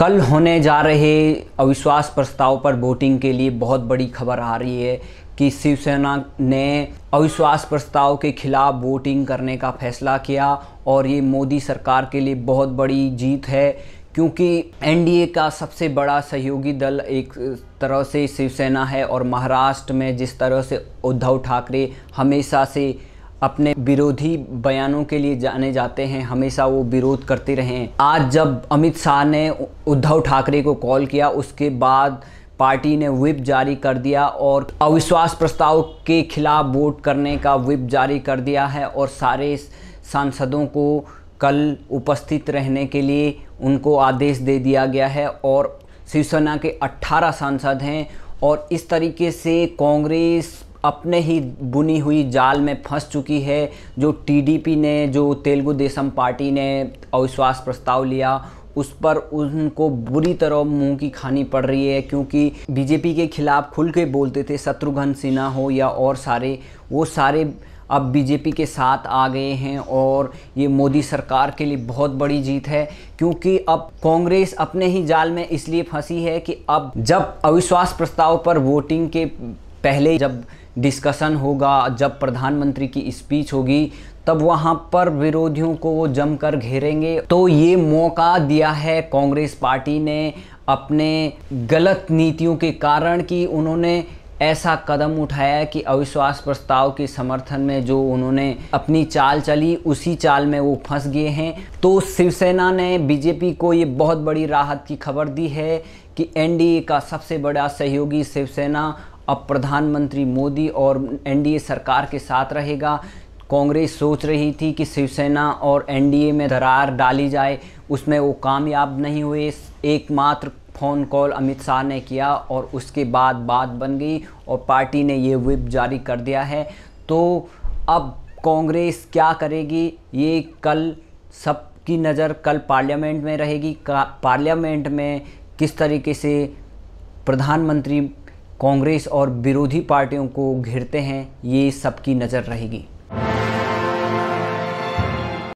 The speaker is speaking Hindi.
कल होने जा रहे अविश्वास प्रस्ताव पर वोटिंग के लिए बहुत बड़ी खबर आ रही है कि शिवसेना ने अविश्वास प्रस्ताव के खिलाफ वोटिंग करने का फैसला किया और ये मोदी सरकार के लिए बहुत बड़ी जीत है क्योंकि एनडीए का सबसे बड़ा सहयोगी दल एक तरह से शिवसेना है और महाराष्ट्र में जिस तरह से उद्धव ठाकरे हमेशा से अपने विरोधी बयानों के लिए जाने जाते हैं हमेशा वो विरोध करते रहे हैं आज जब अमित शाह ने उद्धव ठाकरे को कॉल किया उसके बाद पार्टी ने विप जारी कर दिया और अविश्वास प्रस्ताव के खिलाफ वोट करने का विप जारी कर दिया है और सारे सांसदों को कल उपस्थित रहने के लिए उनको आदेश दे दिया गया है और शिवसेना के 18 सांसद हैं और इस तरीके से कांग्रेस अपने ही बुनी हुई जाल में फंस चुकी है जो टीडीपी ने जो तेलुगु देशम पार्टी ने अविश्वास प्रस्ताव लिया उस पर उनको बुरी तरह मुंह की खानी पड़ रही है क्योंकि बीजेपी के खिलाफ खुल के बोलते थे शत्रुघ्न सिन्हा हो या और सारे वो सारे अब बीजेपी के साथ आ गए हैं और ये मोदी सरकार के लिए बहुत बड़ी जीत है क्योंकि अब कांग्रेस अपने ही जाल में इसलिए फंसी है कि अब जब अविश्वास प्रस्ताव पर वोटिंग के पहले जब डिस्कशन होगा जब प्रधानमंत्री की स्पीच होगी तब वहाँ पर विरोधियों को वो जमकर घेरेंगे तो ये मौका दिया है कांग्रेस पार्टी ने अपने गलत नीतियों के कारण कि उन्होंने ऐसा कदम उठाया कि अविश्वास प्रस्ताव के समर्थन में जो उन्होंने अपनी चाल चली उसी चाल में वो फंस गए हैं तो शिवसेना ने बीजेपी को ये बहुत बड़ी राहत की खबर दी है कि एनडीए का सबसे बड़ा सहयोगी शिवसेना अब प्रधानमंत्री मोदी और एनडीए सरकार के साथ रहेगा कांग्रेस सोच रही थी कि शिवसेना और एनडीए में दरार डाली जाए उसमें वो कामयाब नहीं हुए एकमात्र फ़ोन कॉल अमित शाह ने किया और उसके बाद बात बन गई और पार्टी ने ये विप जारी कर दिया है तो अब कांग्रेस क्या करेगी ये कल सबकी नज़र कल पार्लियामेंट में रहेगी पार्लियामेंट में किस तरीके से प्रधानमंत्री कांग्रेस और विरोधी पार्टियों को घेरते हैं ये सबकी नज़र रहेगी